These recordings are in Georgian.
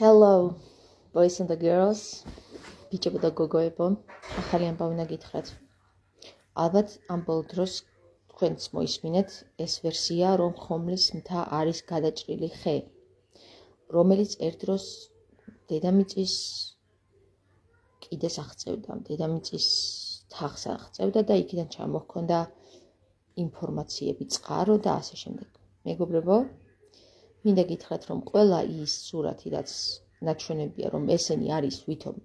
Hello boys and the girls. ბიჭებო და გოგოებო, ახალი ამბავი უნდა გითხრათ. ალბათ ამ ბოლო დროს თქვენც მოისმინეთ ეს ვერსია, რომ ხომლის მთა არის გადაჭრილი ხე, რომელიც ერთდროს დედამიწის კიდეს აღწევდა, დედამიწის თაღს აღწევდა და იქიდან ჩამოჰქონდა ინფორმაციები წყარო და ასე შემდეგ. მეგობრებო, მინდა გითხრათ რომ ყველა ის სურათი რაც ნაჩვენებია რომ ესენი არის ვითომ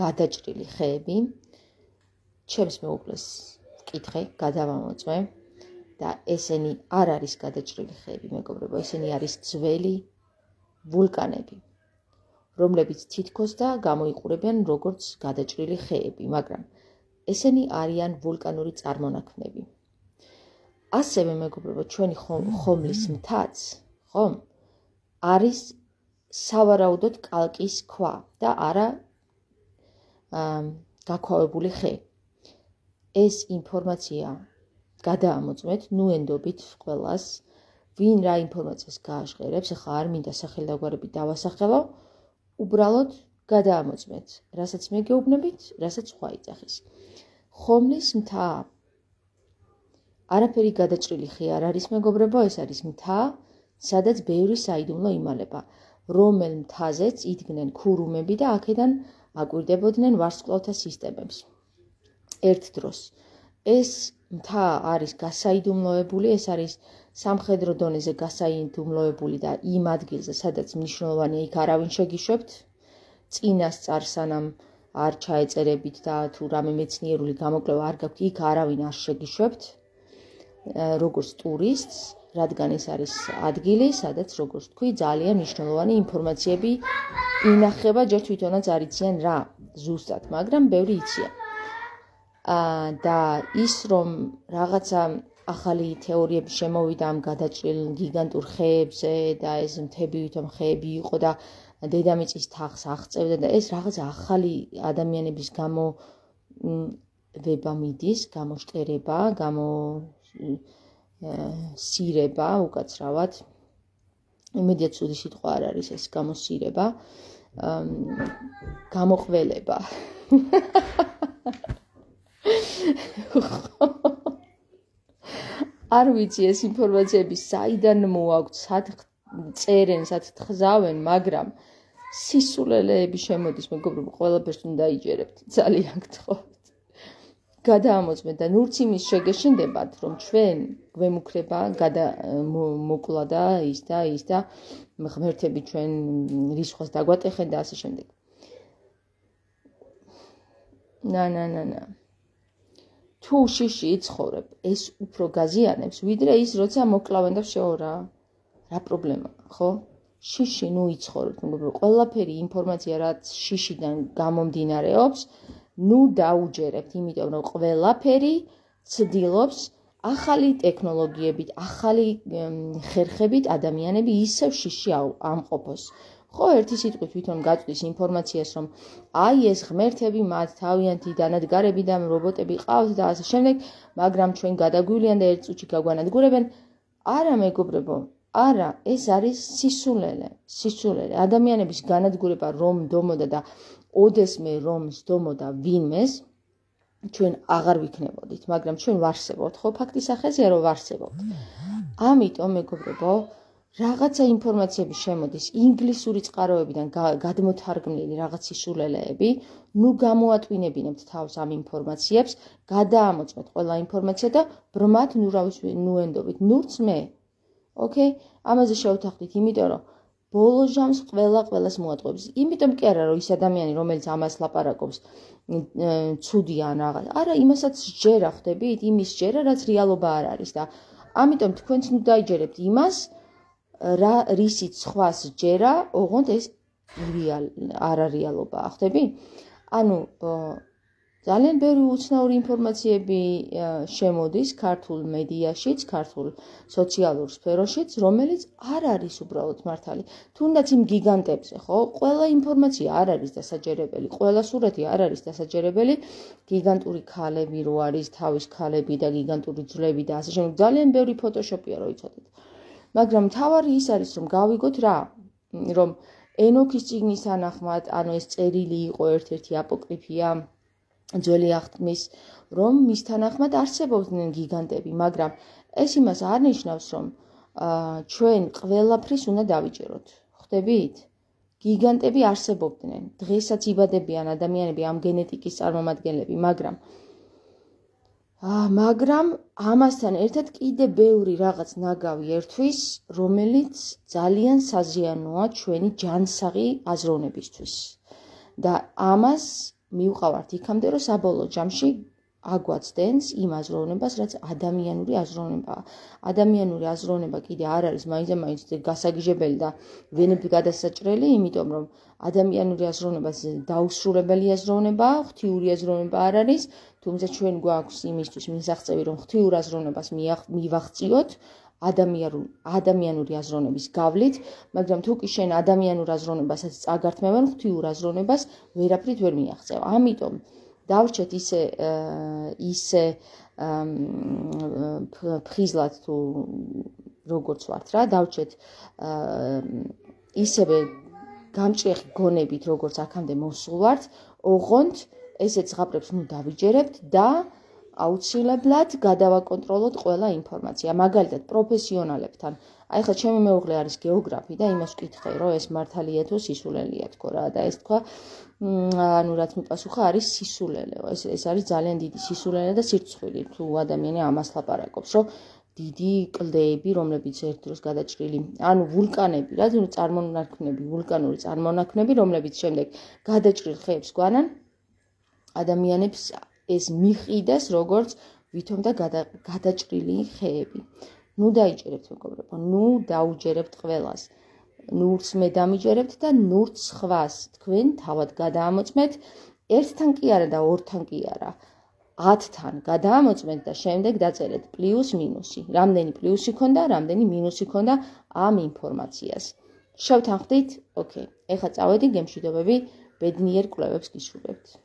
გადაჭრილი ხეები ჩემს მეუბნეს კითხე გადავამოწმე და ესენი არ არის გადაჭრილი ხეები მეგობრებო ესენი არის ძველი ვულკანები რომლებიც თითქოს და გამოიყურებიან როგორც გადაჭრილი ხეები მაგრამ ესენი არიან ვულკანური წარმონაქმნები ასევე მეგობრებო ჩვენი ხომლის მთაც ხო? არის სავარაუდოდ კალკის ქვა და არა აა გაქოვებული ხე. ეს ინფორმაცია გადაამოწმეთ ნუენდობით ყველას, ვინ რა ინფორმაციას გააჟღერებს, ხა არ მინდა სახელდაგვარები დავასახელო, უბრალოდ გადაამოწმეთ, რასაც მეგეუბნებით, რასაც ხვა იცახის. ხომლის მთა არაფერი გადაჭრილი ხე არ არის მეგობრებო, ეს არის მთა, სადაც ბევრი საიდუმლო იმალება, რომელ მთაზეც იდგნენ ქურუმები და აქედან აკვირდებოდნენ ვარსკვლავთა სისტემებს. ერთ დროს ეს მთა არის გასაიდუმლოებული, ეს არის სამხედრო დონეზე გასაიდუმლოებული და იმ ადგილზე, სადაც მნიშვნელოვანია იქ არავინ შეგიშვებთ, წინას წარსანამ არ ჩაეწერებით და თუ რამე მეცნიერული გამოკვლევა არ გაქვთ, იქ არავინ არ შეგიშვებთ. როგორც ტურისტს რადგან ეს არის ადგილი, სადაც როგორც თქვი, ძალიან მნიშვნელოვანი ინფორმაციები ინახება, ჯერ თვითონაც არიციან რა ზუსტად, მაგრამ ბევრი იციან. აა და ის რომ რაღაცა ახალი თეორიები შემოვიდა ამ გადაჭრილ გიგანტურ ხეებზე და ეს მთები თვითონ ხეები იყო და დედამიწის თახს აღწევდა და ეს რაღაც ახალი ადამიანების გამო ვება მიდის, გამოშტერება, გამო სირება უკაცრავად იმედია ცუდი სიტყვა არ არის ეს გამოსირება გამოყველება არ ვიცი ეს ინფორმაციები საიდან მოაქვს სად წერენ სად თხზავენ მაგრამ სისულელეები შემოდის მეგობრებო ყველაფერს უნდა იჯერებთ ძალიან გთხოვთ გადაამოწმეთ და ნურც იმის შეგეშინდებათ, რომ ჩვენ გვემუქრება გადა მოკლა და ის და ის და ღმერთები ჩვენ რისხვას დაგვატეხენ და ასე შემდეგ. ნა ნა ნა ნა თუ შიში იცხოვრებ, ეს უფრო გაზიანებს, ვიდრე ის როცა მოკლავენ და შეორა. რა პრობლემა, ხო? შიში ნუ იცხოვრებ, მაგრამ ყველაფერი ინფორმაცია რაც შიშიდან გამომდინარეობს, ნუ დაუჯერებთ, იმიტომ რომ ყველაფერი ცდილობს ახალი ტექნოლოგიებით, ახალი ხერხებით ადამიანები ისევ შიში ამყოფოს. ხო, ერთი სიტყვით თვითონ გაწვდის ინფორმაციას, რომ აი ეს ღმერთები მათ თავიანთი დანადგარები და რობოტები ყავს და ასე შემდეგ, მაგრამ ჩვენ გადაგვივლიან და ერთ წუთში გაგვანადგურებენ. არა მეგობრებო, არა, ეს არის სისულელე, სისულელე. ადამიანების განადგურება რომ დომოდა და ოდესმე რომ სდომოდა ვინმეს ჩვენ აღარ ვიქნებოდით, მაგრამ ჩვენ ვარსებობთ, ხო, ფაქტის ახალზე რომ ვარსებობთ. ამიტომ მეგობრებო, რაღაცა ინფორმაციები შემოდის ინგლისური წყაროებიდან გადმოთარგმნილი რაღაც ისულელეები, ნუ გამოატვინებინებთ თავს ამ ინფორმაციებს, გადაამოწმეთ ყველა ინფორმაცია და ბრმად ნუ რავის ნუენდობით, ნურც მე. ოკეი, ამაზე შევთანხმდით, იმიტომ რომ ბოლო ჟამს ყველა ყველას მოატყობს. იმიტომ კი არა რომ ის ადამიანი რომელიც ამას ლაპარაკობს ცუდი ან რაღაც. არა, იმასაც ჯერა ხდებით, იმის ჯერა რაც რეალობა არ არის და ამიტომ თქვენც ნუ დაიჯერებთ იმას რა რისიც სხვას ჯერა, ოღონდ ეს რეალ არ არის რეალობა, ხდები? ანუ ძალიან ბევრი უცნაური ინფორმაციები შემოდის ქართულ მედიაშიც, ქართულ სოციალურ სფეროშიც, რომელიც არ არის უბრალოდ მართალი. თუნდაც იმ გიგანტებზე, ხო? ყველა ინფორმაცია არ არის დასაჯერებელი, ყველა სურათი არ არის დასაჯერებელი. გიგანტური ქალები რო არის, თავის ქალები და გიგანტური ძლები და ასე შემდეგ, ძალიან ბევრი ფოტოშოპია რო იცოდეთ. მაგრამ თავი ის არის, რომ გავიგოთ რა, რომ ენოქის ციგნის თანახმად, ანუ ეს წერილი იყო ერთ-ერთი აპოკრიფია ძველი აღთქმის, რომ მის თანახმად არსებობდნენ გიგანტები, მაგრამ ეს იმას არ ნიშნავს, რომ ჩვენ ყველაფრის უნდა დავიჭეროთ. ხვდებით? გიგანტები არსებობდნენ. დღესაც იბადებიან ადამიანები ამ გენეტიკის წარმომადგენლები, მაგრამ ა მაგრამ ამასთან ერთად კიდე ბევრი რაღაც ნაგავი ერთვის, რომელიც ძალიან საზიანოა ჩვენი ჯანსაღი აზროვნებისთვის. და ამას მიუყვართ იქამდე რომ საბოლოო ჯამში აგვაცდენს იმ აზროვნებას, რაც ადამიანური აზროვნებაა. ადამიანური აზროვნება კიდე არ არის მაინცდამაინც გასაგიჟებელი და ვენები გადასაჭრელი, იმიტომ რომ ადამიანური აზროვნებას დაუსრულებელი აზროვნებაა, ღთიური აზროვნება არ არის, თუმცა ჩვენ გვაქვს იმისთვის მისაღწევი რომ ღთიურ აზროვნებას მივაღწიოთ, ადამიანურ ადამიანური აზროვნების გავლით, მაგრამ თუკი შენ ადამიანურ აზროვნებასაც წაგართმევენ ღვთიურ აზროვნებას, ვერაფრით ვერ მიაღწევ. ამიტომ დავრჩეთ ისე ისე ფრიზლად თუ როგორც ვართ რა, დავრჩეთ ისევე გამჭიეხი გონებით, როგორც აქამდე მოსულ ვართ, ოღონდ ესეც ზღაპრებს ნუ დავიჯერებთ და აა აუცილებლად გადავაკონტროლოთ ყველა ინფორმაცია, მაგალითად პროფესიონალებთან. აი ხა ჩემი მეუღლე არის გეოგრაფი და იმას ვკითხე, რომ ეს მართალია თუ სისულელია თქო რა და ეს თქვა, ანუ რაც მიპასუხა არის სისულელეო. ეს ეს არის ძალიან დიდი სისულელე და სირცხვილი თუ ადამიანი ამას ლაპარაკობს, რომ დიდი კლდეები, რომლებიც ერთ დროს გადაჭრილი, ანუ ვულკანები, რა ძინო წარმონაქმნები, ვულკანური წარმონაქმნები, რომლებიც შემდეგ გადაჭრილ ხეებს გვანან ადამიანებს ეს მიყიდას როგორც ვითომ და გადაჭრილი ხეები. ნუ დაიჭერებთ მეგობრებო, ნუ დაუჯერებთ ყველას. ნურც მე დამიჯერებთ და ნურც ხვას თქვენ თავად გადაამოწმეთ. ერთთან კი არა და ორთან კი არა. 10-თან გადაამოწმეთ და შემდეგ დაწერეთ პლუს მინუსი. რამდენი პლუსი ქონდა, რამდენი მინუსი ქონდა ამ ინფორმაციას. შევთანხმდით? ოკეი. ეხლა წავედი გემშვიდობები, ბედნიერ კვლევებს გისურვებთ.